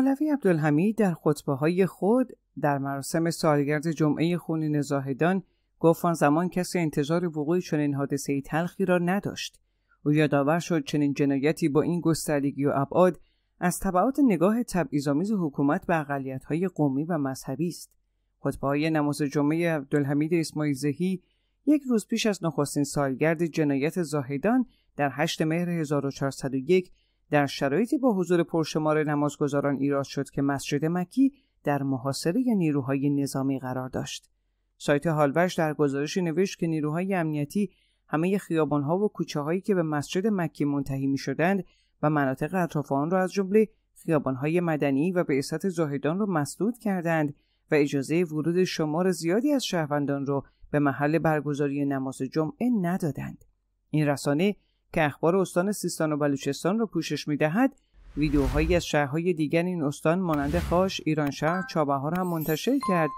مولوی عبدالحمید در خطبه های خود در مراسم سالگرد جمعه خونین زاهدان گفت آن زمان کسی انتظار وقوع چنین حادثه تلخی را نداشت او یادآور شد چنین جنایتی با این گستردگی و ابعاد از طبعات نگاه تبعیض‌آمیز حکومت به اقلیت‌های قومی و مذهبی است خطبه های نماز جمعه عبدالحمید اسماعیل زهی یک روز پیش از نخستین سالگرد جنایت زاهدان در 8 مهر 1401 در شرایطی با حضور پرشمار نمازگزاران ایراد شد که مسجد مکی در محاصره نیروهای نظامی قرار داشت. سایت هالوش در گزارشی نوشت که نیروهای امنیتی همه خیابانها و کوچه هایی که به مسجد مکی منتهی می شدند و مناطق اطراف آن را از جمله خیابانهای مدنی و به زاهدان را مسدود کردند و اجازه ورود شمار زیادی از شهروندان را به محل برگزاری نماز جمعه ندادند. این رسانه که اخبار استان سیستان و بلوچستان را پوشش میدهد ویدیوهایی از شهرهای دیگر این استان مانند خاش ایرانشهر، شهر چابهار هم منتشر کرد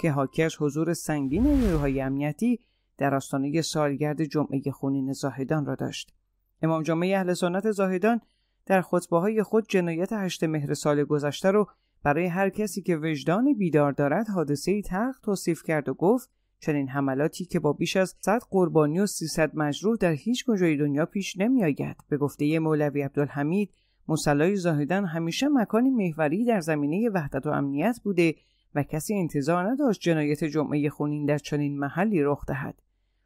که حاکی حضور سنگین نیروهای امنیتی در آستانه سالگرد جمعه خونین زاهدان را داشت امام جمعه اهل سنت زاهدان در خطبه های خود جنایت هشت مهر سال گذشته را برای هر کسی که وجدان بیدار دارد حادثه ای تخت توصیف کرد و گفت چنین حملاتی که با بیش از 100 قربانی و 300 مجروح در هیچ کجای دنیا پیش نمیآید به گفته مولوی عبدالحمید مصلای زاهدان همیشه مکانی محوری در زمینه وحدت و امنیت بوده و کسی انتظار نداشت جنایت جمعه خونین در چنین محلی رخ دهد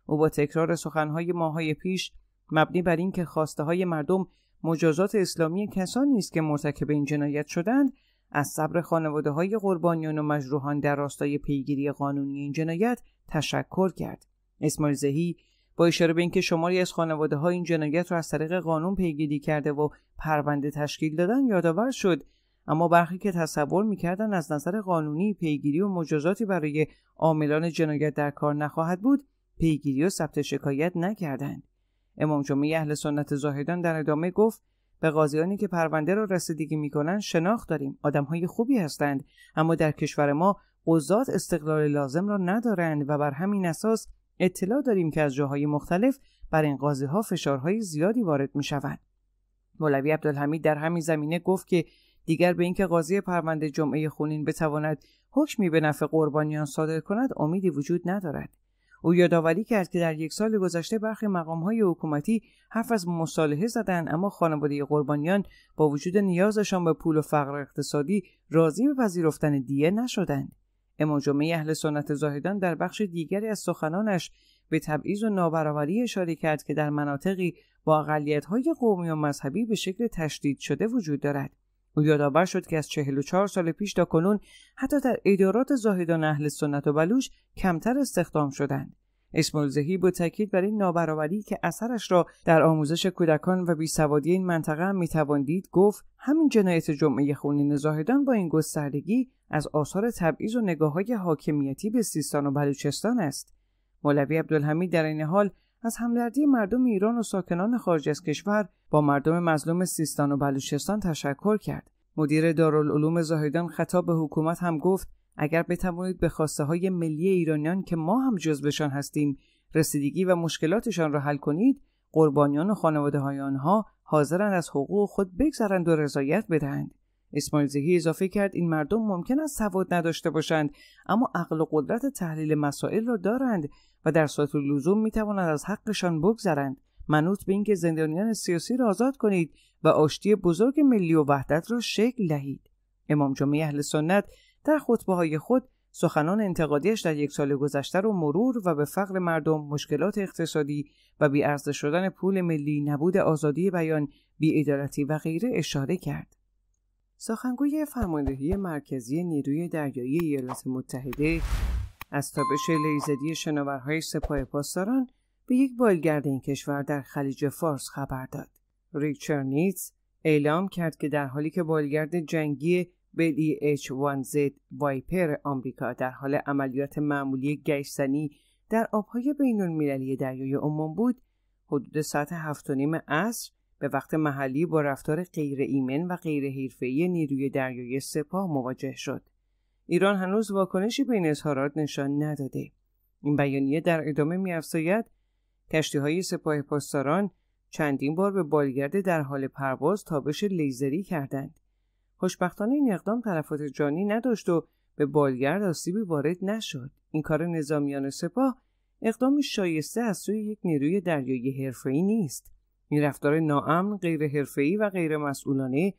او با تکرار سخنهای ماهای پیش مبنی بر اینکه خواسته های مردم مجازات اسلامی کسانی است که مرتکب این جنایت شدند از صبر خانواده های قربانیان و مجروحان در راستای پیگیری قانونی این جنایت تشکر کرد. اسماعیل زهی با اشاره به اینکه شماری از خانواده ها این جنایت را از طریق قانون پیگیری کرده و پرونده تشکیل دادن یادآور شد اما برخی که تصور میکردن از نظر قانونی پیگیری و مجازاتی برای عاملان جنایت در کار نخواهد بود پیگیری و ثبت شکایت نکردند امام جمعه اهل سنت زاهدان در ادامه گفت به قاضیانی که پرونده را رسیدگی میکنند شناخت داریم آدمهای خوبی هستند اما در کشور ما قضات استقلال لازم را ندارند و بر همین اساس اطلاع داریم که از جاهای مختلف بر این قاضی ها فشارهای زیادی وارد می شود. مولوی عبدالحمید در همین زمینه گفت که دیگر به اینکه قاضی پرونده جمعه خونین بتواند حکمی به نفع قربانیان صادر کند امیدی وجود ندارد. او یادآوری کرد که در یک سال گذشته برخی های حکومتی حرف از مصالحه زدند اما خانواده قربانیان با وجود نیازشان به پول و فقر اقتصادی راضی به پذیرفتن دیه نشدند اما جمعه اهل سنت زاهدان در بخش دیگری از سخنانش به تبعیض و نابرابری اشاره کرد که در مناطقی با اقلیت‌های قومی و مذهبی به شکل تشدید شده وجود دارد او یادآور شد که از 44 سال پیش تا کنون حتی در ادارات زاهدان اهل سنت و بلوش کمتر استخدام شدند اسماعیل زهی با تاکید بر این نابرابری که اثرش را در آموزش کودکان و بیسوادی این منطقه هم میتوان دید گفت همین جنایت جمعه خونین زاهدان با این گستردگی از آثار تبعیض و نگاه های حاکمیتی به سیستان و بلوچستان است مولوی عبدالحمید در این حال از همدردی مردم ایران و ساکنان خارج از کشور با مردم مظلوم سیستان و بلوچستان تشکر کرد. مدیر دارالعلوم زاهدان خطاب به حکومت هم گفت اگر بتوانید به خواسته های ملی ایرانیان که ما هم جزبشان هستیم رسیدگی و مشکلاتشان را حل کنید قربانیان و خانواده های آنها حاضرند از حقوق خود بگذرند و رضایت بدهند اسماعیل زهی اضافه کرد این مردم ممکن است سواد نداشته باشند اما عقل و قدرت تحلیل مسائل را دارند و در صورت لزوم می از حقشان بگذرند منوط به اینکه زندانیان سیاسی را آزاد کنید و آشتی بزرگ ملی و وحدت را شکل دهید امام جمعه اهل سنت در خطبه های خود سخنان انتقادیش در یک سال گذشته رو مرور و به فقر مردم مشکلات اقتصادی و ارزش شدن پول ملی نبود آزادی بیان ادارتی و غیره اشاره کرد سخنگوی فرماندهی مرکزی نیروی دریایی ایالات متحده از تابش لیزدی شناورهای سپاه پاسداران به یک بالگرد این کشور در خلیج فارس خبر داد. ریچارد نیتز اعلام کرد که در حالی که بالگرد جنگی بلی اچ 1Z وایپر آمریکا در حال عملیات معمولی گشتنی در آبهای بین المللی دریای عمان بود حدود ساعت هفت و نیم عصر به وقت محلی با رفتار غیر ایمن و غیر حرفه‌ای نیروی دریای سپاه مواجه شد ایران هنوز واکنشی به این اظهارات نشان نداده این بیانیه در ادامه میافزاید کشتیهای سپاه پاسداران چندین بار به بالگرد در حال پرواز تابش لیزری کردند خوشبختانه این اقدام تلفات جانی نداشت و به بالگرد آسیبی وارد نشد این کار نظامیان سپاه اقدام شایسته از سوی یک نیروی دریایی حرفه‌ای نیست این رفتار ناامن غیر حرفه‌ای و غیرمسئولانه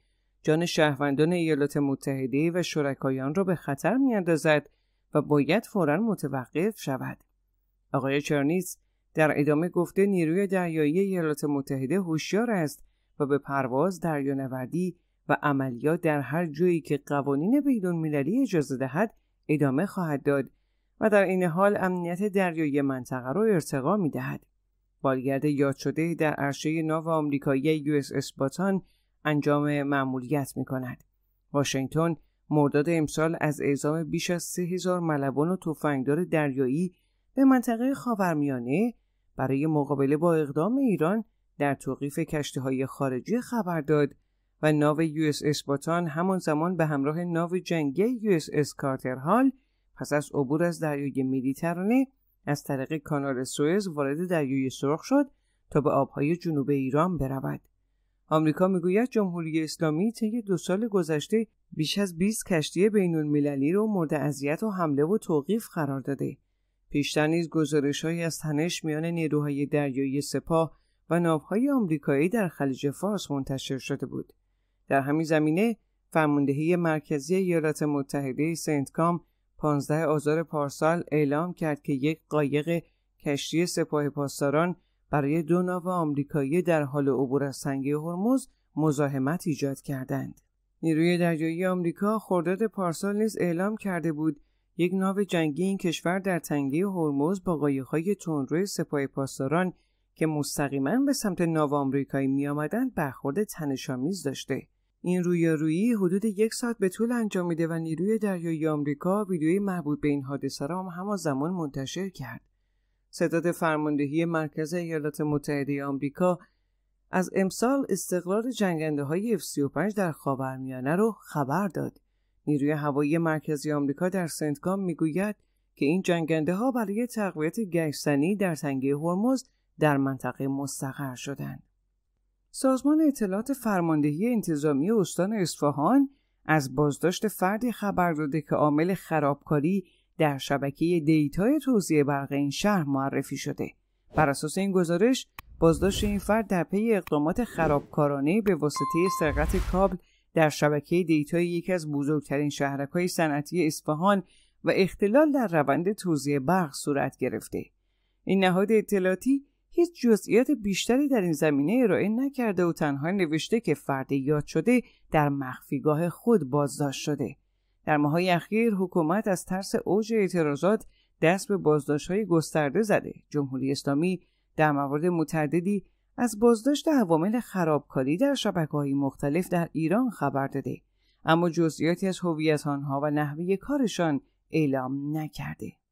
جان شهروندان ایالات متحده و شرکایان را به خطر میاندازد و باید فورا متوقف شود. آقای چرنیز در ادامه گفته نیروی دریایی ایالات متحده هوشیار است و به پرواز، دریانوردی و عملیات در هر جایی که قوانین بین‌المللی اجازه دهد ادامه خواهد داد و در این حال امنیت دریایی منطقه را ارتقا می دهد. بالگرد یاد شده در عرشه ناو آمریکایی یو اس انجام معمولیت می کند. واشنگتن مرداد امسال از اعزام بیش از سه هزار ملبان و تفنگدار دریایی به منطقه خاورمیانه برای مقابله با اقدام ایران در توقیف کشتی های خارجی خبر داد و ناو یو اس اس باتان همان زمان به همراه ناو جنگی یو اس اس کارتر هال پس از عبور از دریای مدیترانه از طریق کانال سوئز وارد دریای سرخ شد تا به آبهای جنوب ایران برود. آمریکا میگوید جمهوری اسلامی طی دو سال گذشته بیش از 20 کشتی بین المللی را مورد اذیت و حمله و توقیف قرار داده. پیشتر نیز گزارشهایی از تنش میان نیروهای دریایی سپاه و ناوهای آمریکایی در خلیج فارس منتشر شده بود. در همین زمینه فرماندهی مرکزی ایالات متحده سنت کام 15 آزار پارسال اعلام کرد که یک قایق کشتی سپاه پاسداران برای دو ناو آمریکایی در حال عبور از تنگه هرمز مزاحمت ایجاد کردند. نیروی دریایی آمریکا خرداد پارسال نیز اعلام کرده بود یک ناو جنگی این کشور در تنگه هرمز با قایق‌های تندروی سپاه پاسداران که مستقیما به سمت ناو آمریکایی می‌آمدند برخورد تنش‌آمیز داشته این رویارویی حدود یک ساعت به طول انجام میده و نیروی دریایی آمریکا ویدیوی محبوب به این حادثه را هم همان زمان منتشر کرد ستاد فرماندهی مرکز ایالات متحده آمریکا از امسال استقرار جنگنده های F-35 در خاورمیانه رو خبر داد. نیروی هوایی مرکزی آمریکا در سنتگام میگوید که این جنگنده ها برای تقویت گشتنی در تنگه هرمز در منطقه مستقر شدند. سازمان اطلاعات فرماندهی انتظامی استان اصفهان از بازداشت فردی خبر داده که عامل خرابکاری در شبکه دیتای توزیع برق این شهر معرفی شده بر اساس این گزارش بازداشت این فرد در پی اقدامات خرابکارانه به واسطه سرقت کابل در شبکه دیتای یکی از بزرگترین شهرکهای صنعتی اصفهان و اختلال در روند توزیع برق صورت گرفته این نهاد اطلاعاتی هیچ جزئیات بیشتری در این زمینه ارائه نکرده و تنها نوشته که فرد یاد شده در مخفیگاه خود بازداشت شده در ماهای اخیر حکومت از ترس اوج اعتراضات دست به بازداشت های گسترده زده. جمهوری اسلامی در موارد متعددی از بازداشت عوامل خرابکاری در شبکه های مختلف در ایران خبر داده. اما جزئیاتی از هویت آنها و نحوه کارشان اعلام نکرده.